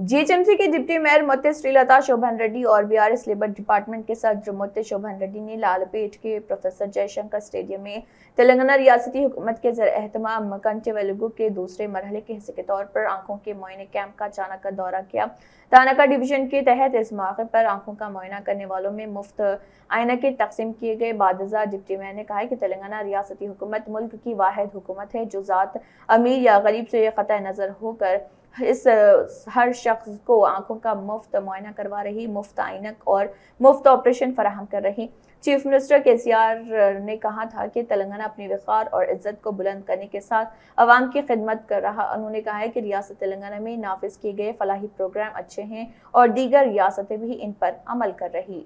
GHMC के deputy mayor मोते श्रीलता शोभन रेड्डी और बीआरएस लेबर डिपार्टमेंट के सदर मोते शोभन रेड्डी ने लालपेट के प्रोफेसर जयशंकर स्टेडियम में तेलंगाना रियासती हुकूमत के जर अहतमाम कंटे वेलुगु के दूसरे मरहले के हिस्से के तौर पर आंखों के मुआयने कैंप का चाना का दौरा किया तानाका डिवीजन के तहत इस मौके पर आंखों का मुआयना करने वालों में मुफ्त आयना के तकसीम किए गए बादजा डिप्टी मेयर ने कहा कि तेलंगाना रियासती हुकूमत मुल्क की वाद हुकूमत है जो ज़ात अमीर या गरीब से क़त नज़र होकर इस हर शख्स को आंखों का मुफ्त मुआयना करवा रही मुफ्त आइनक और मुफ्त ऑपरेशन फराहम कर रही चीफ मिनिस्टर के ने कहा था कि तेलंगाना अपनी वक़ार और इज्जत को बुलंद करने के साथ आवाम की खिदमत कर रहा उन्होंने कहा है कि रियासत तेलंगाना में नाफिज किए गए फलाही प्रोग्राम अच्छे हैं और दीगर रियासतें भी इन पर अमल कर रही